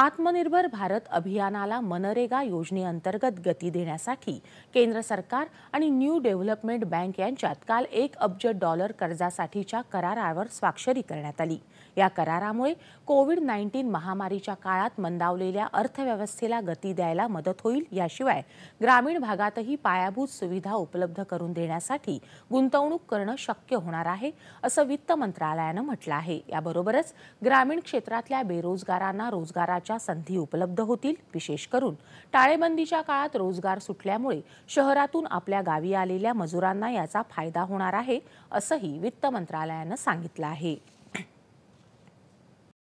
आत्मनिर्भर भारत अभियानाला मनरेगा योजनेअंतर्गत गती देण्यासाठी केंद्र सरकार आणि न्यू डेव्हलपमेंट बँक यांच्यात काल एक अब्ज डॉलर कर्जासाठीच्या करारावर स्वाक्षरी करण्यात आली या करारामुळे कोविड नाईन्टीन महामारीच्या काळात मंदावलेल्या अर्थव्यवस्थेला गती द्यायला मदत होईल याशिवाय ग्रामीण भागातही पायाभूत सुविधा उपलब्ध करून देण्यासाठी गुंतवणूक करणं शक्य होणार आहे असं वित्त मंत्रालयानं म्हटलं आहे याबरोबरच ग्रामीण क्षेत्रातल्या बेरोजगारांना रोजगार रोजगाराच्या संधी उपलब्ध होतील विशेष करून टाळेबंदीच्या काळात रोजगार सुटल्यामुळे शहरातून आपल्या गावी आलेल्या मजुरांना याचा फायदा होणार आहे असंही वित्त मंत्रालयानं सांगितलं आहे